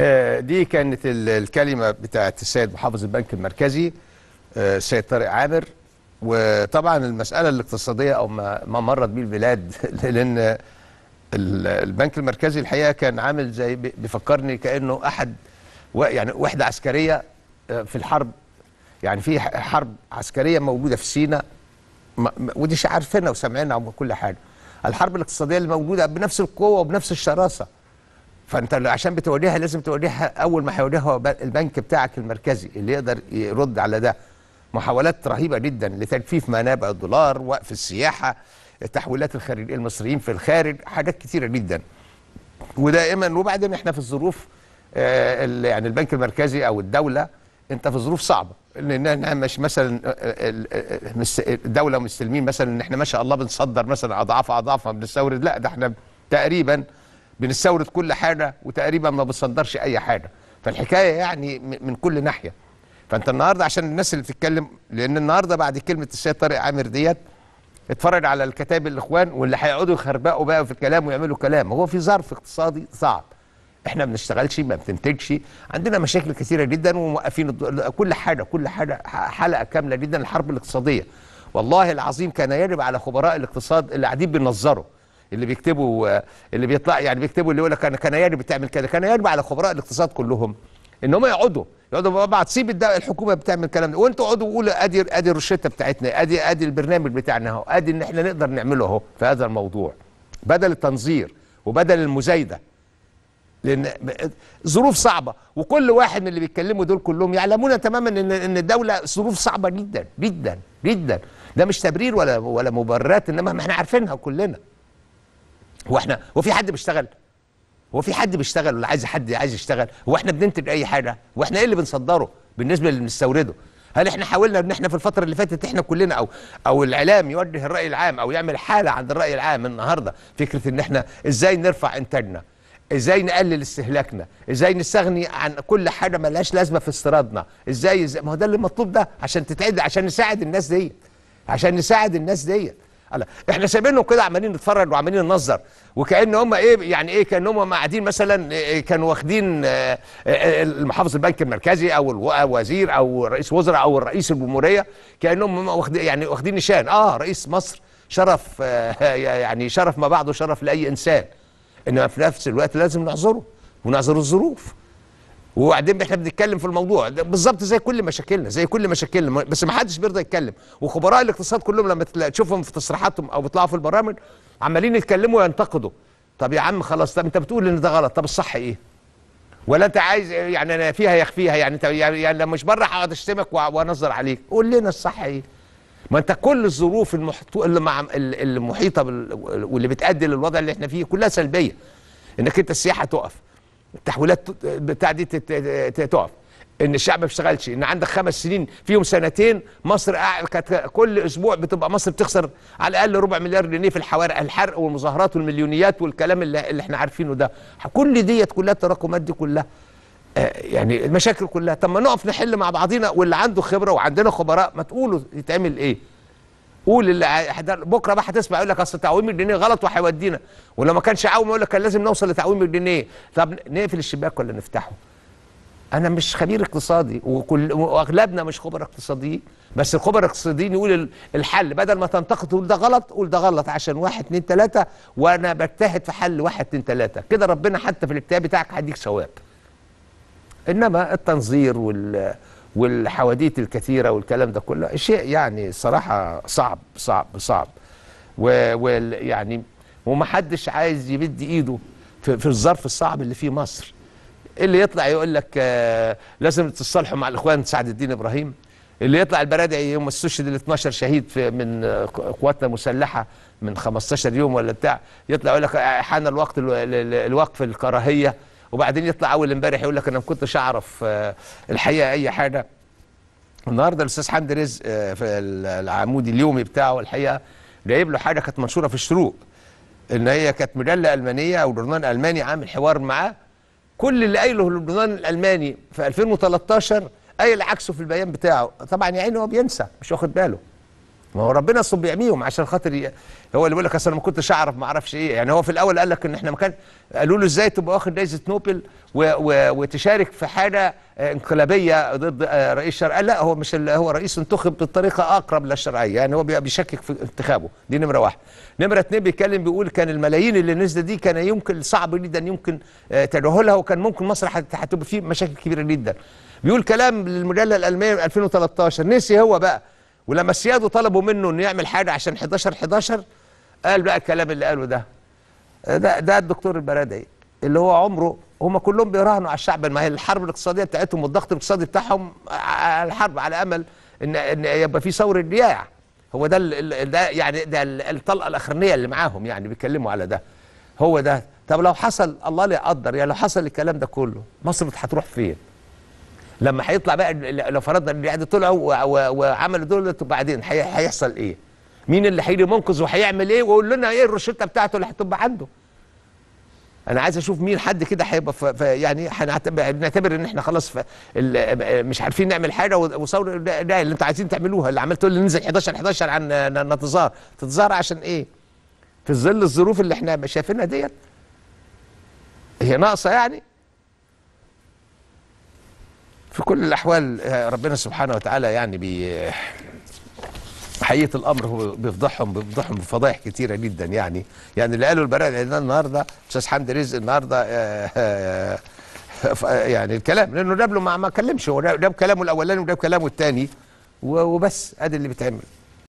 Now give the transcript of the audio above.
آه، دي كانت الكلمة بتاعت السيد محافظ البنك المركزي آه، السيد طارق عامر وطبعا المسألة الاقتصادية أو ما مرت بيه البلاد لأن البنك المركزي الحقيقة كان عامل زي بيفكرني كأنه أحد يعني وحدة عسكرية آه، في الحرب يعني في حرب عسكرية موجودة في سينا ودي عارفينها وسامعينها وكل حاجة الحرب الاقتصادية اللي موجودة بنفس القوة وبنفس الشراسة فانت عشان بتواجهها لازم تواجهها اول ما هيواجهها البنك بتاعك المركزي اللي يقدر يرد على ده محاولات رهيبه جدا لتجفيف منابع الدولار وقف السياحه التحويلات الخارجيه المصريين في الخارج حاجات كثيره جدا ودائما وبعدين احنا في الظروف آه، يعني البنك المركزي او الدوله انت في ظروف صعبه لان احنا مش مثلا آه، آه، الدوله مستلمين مثلا ان احنا ما شاء الله بنصدر مثلا اضعاف اضعاف ما بنستورد لا ده احنا تقريبا بنستورد كل حاجه وتقريبا ما بنصدرش اي حاجه فالحكايه يعني من كل ناحيه فانت النهارده عشان الناس اللي بتتكلم لان النهارده بعد كلمه السيد طارق عامر ديت اتفرج على الكتاب الاخوان واللي هيقعدوا يخربقوا بقى في الكلام ويعملوا كلام هو في ظرف اقتصادي صعب احنا ما بنشتغلش ما بننتجش عندنا مشاكل كثيره جدا وموقفين كل حاجه كل حاجه حلقه كامله جدا الحرب الاقتصاديه والله العظيم كان يجب على خبراء الاقتصاد اللي قاعدين بينظروا اللي بيكتبوا اللي بيطلع يعني بيكتبوا اللي يقول لك انا كان يجب بتعمل كده كان يجب على خبراء الاقتصاد كلهم ان هم يقعدوا يقعدوا بعض سيب الحكومه بتعمل الكلام ده وانتوا اقعدوا وقولوا ادي ادي الروشته بتاعتنا ادي ادي البرنامج بتاعنا اهو ادي ان احنا نقدر نعمله اهو في هذا الموضوع بدل التنظير وبدل المزايده لان ظروف صعبه وكل واحد من اللي بيتكلموا دول كلهم يعلمون تماما ان ان الدوله ظروف صعبه جدا جدا جدا ده مش تبرير ولا ولا مبررات انما احنا عارفينها كلنا هو احنا هو في حد بيشتغل هو في حد بيشتغل ولا عايز حد عايز يشتغل هو احنا بننتج اي حاجه واحنا ايه اللي بنصدره بالنسبه للي بنستورده هل احنا حاولنا ان احنا في الفتره اللي فاتت احنا كلنا او او الاعلام يوجه الراي العام او يعمل حاله عند الراي العام النهارده فكره ان احنا ازاي نرفع انتاجنا ازاي نقلل استهلاكنا ازاي نستغني عن كل حاجه ملهاش لازمه في استيرادنا ازاي, إزاي ما هو ده اللي مطلوب ده عشان تتعدل عشان نساعد الناس ديت عشان نساعد الناس ديت الله احنا سايبينهم كده عمالين نتفرج وعمالين ننظر وكأن هم ايه يعني ايه كأن هم قاعدين مثلا إيه، إيه، كانوا واخدين آه، آه، آه، المحافظ البنك المركزي او الوزير او رئيس وزراء او الرئيس الجمهوريه كأنهم واخدين يعني واخدين نشان اه رئيس مصر شرف يعني شرف ما بعده شرف لاي انسان انما في نفس الوقت لازم نعذره ونعذر الظروف وبعدين احنا بنتكلم في الموضوع بالظبط زي كل مشاكلنا زي كل مشاكلنا بس ما حدش بيرضى يتكلم وخبراء الاقتصاد كلهم لما تشوفهم في تصريحاتهم او بيطلعوا في البرامج عمالين يتكلموا وينتقدوا طب يا عم خلاص طب انت بتقول ان ده غلط طب الصح ايه ولا انت عايز يعني انا فيها يخفيها يعني انت يعني, يعني لما مش بره هقعد اشتمك وانظر عليك قول لنا الصح ايه ما انت كل الظروف المحطو اللي مع المحيطه بال... واللي بتؤدي للوضع اللي احنا فيه كلها سلبيه انك انت السياحه تقف التحويلات بتاع دي تقف ان الشعب ما بيشتغلش ان عندك خمس سنين فيهم سنتين مصر كانت كل اسبوع بتبقى مصر بتخسر على الاقل ربع مليار جنيه في الحوارق الحرق والمظاهرات والمليونيات والكلام اللي, اللي احنا عارفينه ده كل ديت كلها التراكمات دي كلها آه، يعني المشاكل كلها طب ما نقف نحل مع بعضينا واللي عنده خبره وعندنا خبراء ما تقولوا يتعمل ايه قول اللي هدر... بكره بقى هتسمع يقول لك اصل تعويم الجنيه غلط وهيودينا ولو ما كانش عاوم يقول لك كان لازم نوصل لتعويم الجنيه طب نقفل الشباك ولا نفتحه؟ انا مش خبير اقتصادي وكل واغلبنا مش خبراء اقتصاديين بس الخبراء الاقتصاديين يقول الحل بدل ما تنتقد تقول ده غلط قول ده غلط عشان واحد اتنين تلاته وانا بجتهد في حل واحد اتنين تلاته كده ربنا حتى في الاجتهاد بتاعك هيديك ثواب انما التنظير وال والحواديت الكثيره والكلام ده كله شيء يعني صراحه صعب صعب صعب ويعني ومحدش عايز يمد ايده في, في الظرف الصعب اللي فيه مصر اللي يطلع يقول لك آه لازم تتصالحوا مع الاخوان سعد الدين ابراهيم اللي يطلع البرادعي يوم استشهد ال 12 شهيد في من آه، قواتنا المسلحه من 15 يوم ولا بتاع يطلع يقول لك آه، حان الوقت الوقف الكراهيه وبعدين يطلع اول امبارح يقول لك انا ما كنتش اعرف آه، الحقيقه اي حاجه النهارده الاستاذ حمدي رزق آه، في العمودي اليومي بتاعه الحقيقه جايب له حاجه كانت منشوره في الشروق ان هي كانت مجله المانيه او جورنال الماني عامل حوار معاه كل اللي قايله للجورنال الالماني في 2013 قايل عكسه في البيان بتاعه طبعا يا عيني هو بينسى مش واخد باله ما هو ربنا اصلا بيعميهم عشان خاطر هو اللي بيقول لك اصل انا ما كنتش اعرف ما اعرفش ايه يعني هو في الاول قال لك ان احنا ما قالوا له ازاي تبقى واخد جائزه نوبل و... و... وتشارك في حاجه انقلابيه ضد آه، رئيس شرع قال لا هو مش ال... هو رئيس انتخب بالطريقه اقرب للشرعيه يعني هو بيشكك في انتخابه دي نمره واحد نمره اثنين بيتكلم بيقول كان الملايين اللي نزلت دي كان يمكن صعب جدا يمكن تجاهلها وكان ممكن مصر هتبقى فيه مشاكل كبيره جدا بيقول كلام للمجله الالمانيه 2013 نسي هو بقى ولما السيادة طلبوا منه انه يعمل حاجة عشان 11 11 قال بقى الكلام اللي قاله ده ده ده الدكتور البرادعي اللي هو عمره هم كلهم بيراهنوا على الشعب ما هي الحرب الاقتصادية بتاعتهم والضغط الاقتصادي بتاعهم على الحرب على امل ان ان يبقى في ثورة بياع هو ده ده يعني ده الطلقة الأخرانية اللي معاهم يعني بيتكلموا على ده هو ده طب لو حصل الله لا يقدر يعني لو حصل الكلام ده كله مصر هتروح فين؟ لما هيطلع بقى لو فرضنا الاعاده طلعوا وعملوا دول بعدين هيحصل ايه؟ مين اللي هيجي منقذ وهيعمل ايه ويقول لنا ايه الروشته بتاعته اللي هتبقى عنده؟ انا عايز اشوف مين حد كده هيبقى يعني هنعتبر ان احنا خلاص مش عارفين نعمل حاجه وصور ده اللي انتوا عايزين تعملوها اللي عمال تقول لي ننزل 11 11 عن نتظاهر تتظاهر عشان ايه؟ في ظل الظروف اللي احنا شايفينها ديت هي ناقصه يعني؟ في كل الأحوال آه، ربنا سبحانه وتعالى يعني بي حقيقه الامر هو بيفضحهم بيفضحهم بفضايح كثيره جدا يعني يعني اللي قالوا البراءه الاعلانيه النهارده استاذ حمدي رزق النهارده آه، آه، يعني الكلام لانه نابله ما ما كلمش هو جاب كلامه الاولاني وجاب كلامه الثاني وبس ادي اللي بيتعمل